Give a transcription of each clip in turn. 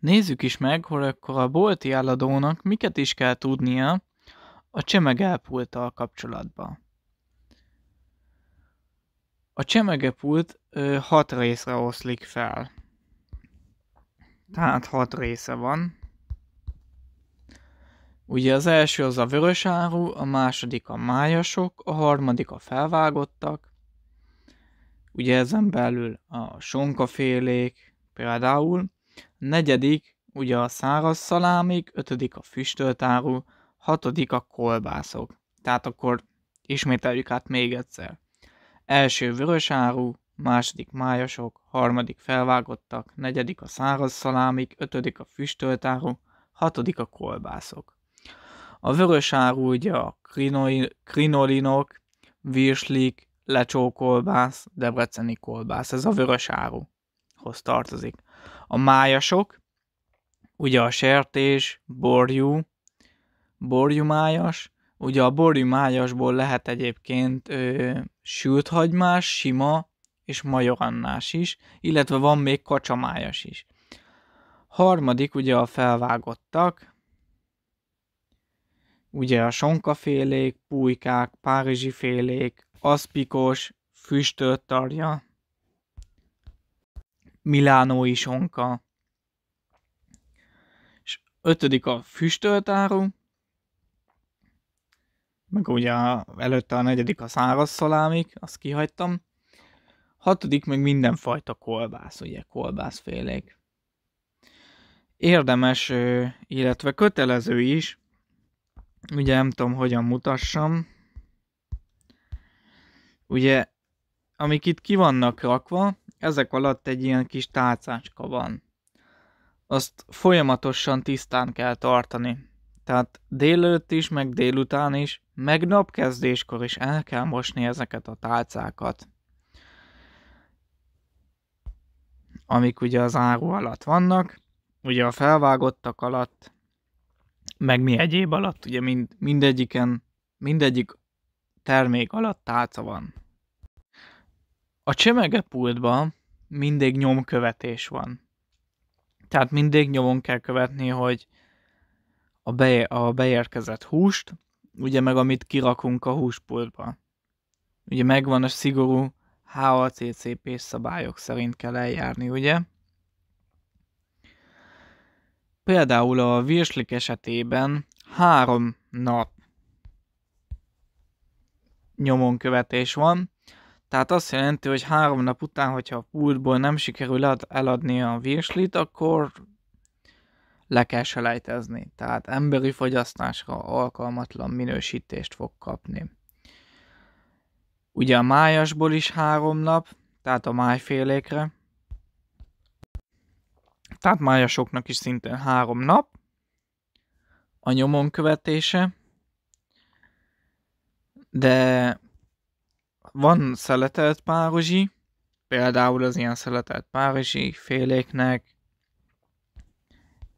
Nézzük is meg, hogy akkor a bolti álladónak miket is kell tudnia a csemegelpulttal kapcsolatban. A csemegepult ö, hat részre oszlik fel. Tehát hat része van. Ugye az első az a vörös áru, a második a májasok, a harmadik a felvágottak. Ugye ezen belül a sonkafélék például, negyedik ugye a száraz szalámik, ötödik a füstöltárú, hatodik a kolbászok. Tehát akkor ismételjük át még egyszer. Első vörösáru, második májasok, harmadik felvágottak, negyedik a száraz szalámik, ötödik a füstölt hatodik a kolbászok. A vörösáru ugye a krinolinok, virslik, lecsókolbász, debreceni kolbász, ez a vörösáruhoz tartozik a májasok, ugye a sertés, borjú, borjumájas, ugye a borjumájasból lehet egyébként ö, sült hagymás, sima és majorannás is, illetve van még kacsamájas is. Harmadik ugye a felvágottak, ugye a sonkafélék, pújkák, párizsi félék, aszpikos, füstölt tarja, milánói sonka. És ötödik a füstölt áru, meg ugye előtte a negyedik a száraz szalámik, azt kihagytam. Hatodik meg mindenfajta kolbász, ugye kolbászfélék. Érdemes, illetve kötelező is, ugye nem tudom, hogyan mutassam. Ugye amik itt ki vannak rakva, ezek alatt egy ilyen kis tálcácska van. Azt folyamatosan tisztán kell tartani. Tehát délőtt is, meg délután is, meg napkezdéskor is el kell mosni ezeket a tálcákat. Amik ugye az áru alatt vannak, ugye a felvágottak alatt, meg mi egyéb alatt, ugye mind, mindegyiken, mindegyik termék alatt tálca van. A csemegepultban mindig nyomkövetés van. Tehát mindig nyomon kell követni, hogy a, be, a beérkezett húst, ugye meg amit kirakunk a húspultba. Ugye megvan a szigorú HACCP szabályok szerint kell eljárni, ugye? Például a virslik esetében három nap nyomon követés van, tehát azt jelenti, hogy három nap után, hogyha a pultból nem sikerül eladni a virslit, akkor le kell selejtezni. Tehát emberi fogyasztásra alkalmatlan minősítést fog kapni. Ugye a májasból is három nap, tehát a májfélékre. Tehát májasoknak is szintén három nap. A nyomon követése. De van szeletelt párosi, például az ilyen szeletelt párosi féléknek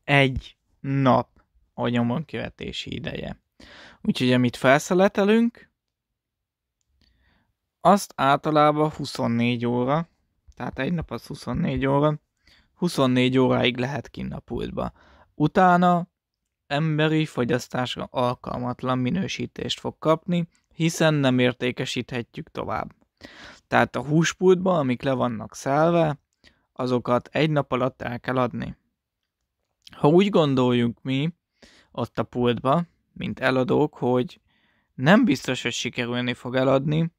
egy nap a nyomon kivetési ideje. Úgyhogy amit felszeletelünk, azt általában 24 óra, tehát egy nap az 24 óra, 24 óráig lehet kinn a pultba. Utána emberi fogyasztásra alkalmatlan minősítést fog kapni, hiszen nem értékesíthetjük tovább. Tehát a húspultba, amik le vannak szelve, azokat egy nap alatt el kell adni. Ha úgy gondoljuk mi, ott a pultba, mint eladók, hogy nem biztos, hogy sikerülni fog eladni,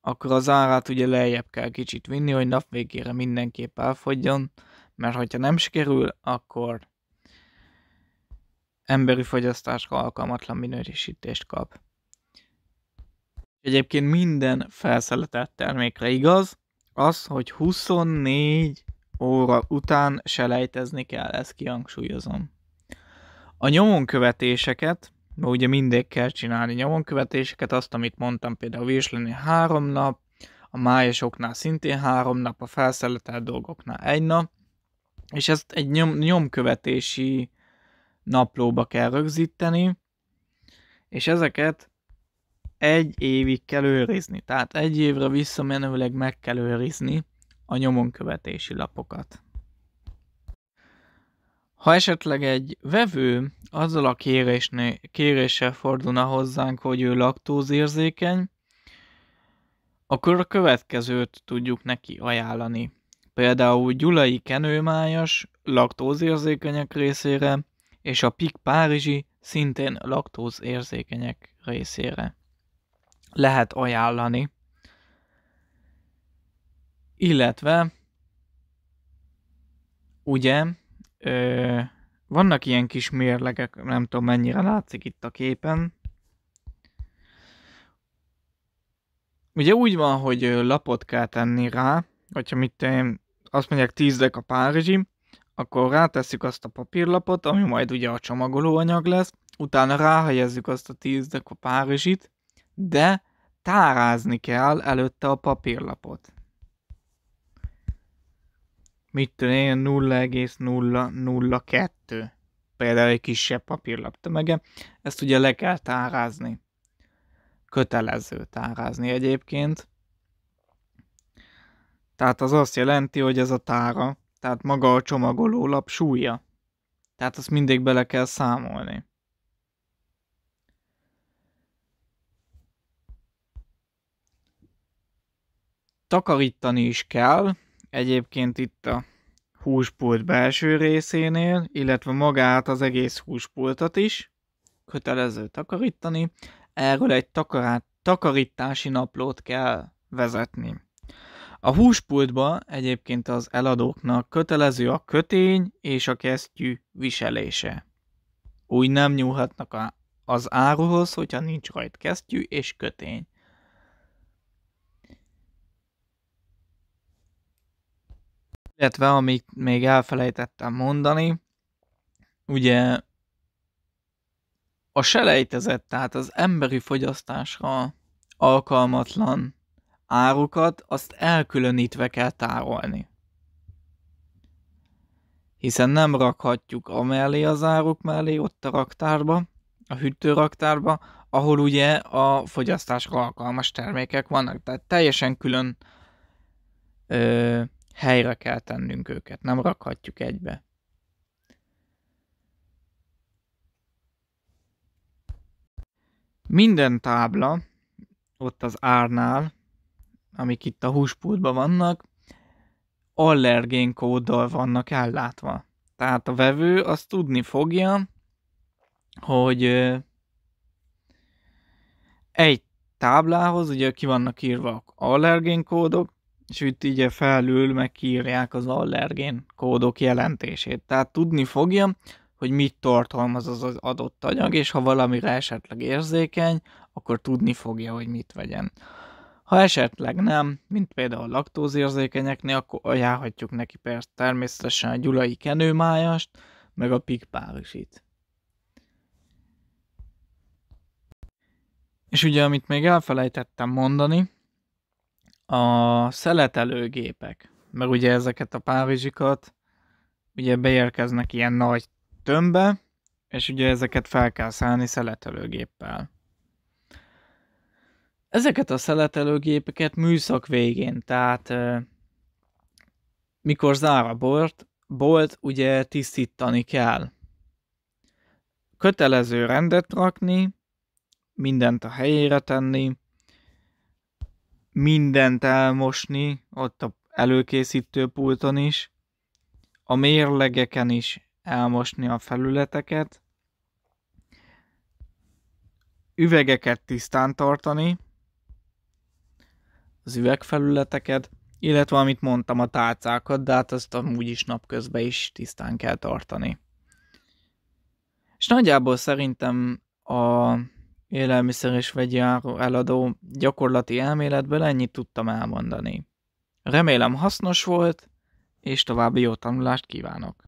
akkor az árát ugye lejjebb kell kicsit vinni, hogy nap végére mindenképp elfogyjon, mert hogyha nem sikerül, akkor emberi fogyasztásra alkalmatlan minősítést kap. Egyébként minden felszeletett termékre igaz, az, hogy 24 óra után se lejtezni kell, ezt kihangsúlyozom. A nyomonkövetéseket, mert ugye mindig kell csinálni nyomonkövetéseket, azt, amit mondtam például Vésleni három nap, a májasoknál szintén három nap, a felszeletelt dolgoknál egy nap, és ezt egy nyom, nyomkövetési naplóba kell rögzíteni, és ezeket egy évig kell őrizni. Tehát egy évre visszamenőleg meg kell őrizni a nyomonkövetési lapokat. Ha esetleg egy vevő azzal a kérésnél, kéréssel fordulna hozzánk, hogy ő laktózérzékeny, akkor a következőt tudjuk neki ajánlani. Például gyulai kenőmájas, laktózérzékenyek részére, és a PIK párizsi, szintén laktózérzékenyek részére lehet ajánlani. Illetve ugye ö, vannak ilyen kis mérlegek, nem tudom mennyire látszik itt a képen. Ugye úgy van, hogy lapot kell tenni rá, hogyha mit én, azt mondják 10 a párizsi, akkor rátesszük azt a papírlapot, ami majd ugye a csomagolóanyag lesz, utána ráhelyezzük azt a 10 a párizsit, de tárázni kell előtte a papírlapot. Mit tudom én, 0,002 például egy kisebb papírlap tömege, ezt ugye le kell tárázni. Kötelező tárázni egyébként. Tehát az azt jelenti, hogy ez a tára, tehát maga a csomagolólap súlya. Tehát azt mindig bele kell számolni. takarítani is kell, egyébként itt a húspult belső részénél, illetve magát az egész húspultat is kötelező takarítani. Erről egy takarát, takarítási naplót kell vezetni. A húspultba egyébként az eladóknak kötelező a kötény és a kesztyű viselése. Úgy nem nyúlhatnak a, az áruhoz, hogyha nincs rajt kesztyű és kötény. Illetve, amit még elfelejtettem mondani, ugye a selejtezett, tehát az emberi fogyasztásra alkalmatlan árukat, azt elkülönítve kell tárolni. Hiszen nem rakhatjuk a mellé az áruk mellé, ott a raktárba, a hűtőraktárba, ahol ugye a fogyasztásra alkalmas termékek vannak. Tehát teljesen külön ö, helyre kell tennünk őket, nem rakhatjuk egybe. Minden tábla, ott az árnál, amik itt a húspultban vannak, allergén kóddal vannak ellátva. Tehát a vevő azt tudni fogja, hogy egy táblához ugye ki vannak írva allergén kódok, és itt így felül megírják az allergén kódok jelentését. Tehát tudni fogja, hogy mit tartalmaz az, az adott anyag, és ha valamire esetleg érzékeny, akkor tudni fogja, hogy mit vegyen. Ha esetleg nem, mint például a laktózérzékenyeknél, akkor ajánlhatjuk neki persze természetesen a gyulai kenőmájast, meg a pikpárisit. És ugye, amit még elfelejtettem mondani, a szeletelőgépek, meg ugye ezeket a párizsikat, ugye beérkeznek ilyen nagy tömbbe, és ugye ezeket fel kell szállni szeletelőgéppel. Ezeket a szeletelőgépeket műszak végén, tehát mikor zár a bort, bolt ugye tisztítani kell. Kötelező rendet rakni, mindent a helyére tenni, mindent elmosni, ott a előkészítő pulton is, a mérlegeken is elmosni a felületeket, üvegeket tisztán tartani, az üvegfelületeket, illetve amit mondtam, a tárcákat, de hát azt amúgy is napközben is tisztán kell tartani. És nagyjából szerintem a élelmiszer és vegyi eladó gyakorlati elméletből ennyit tudtam elmondani. Remélem hasznos volt, és további jó tanulást kívánok!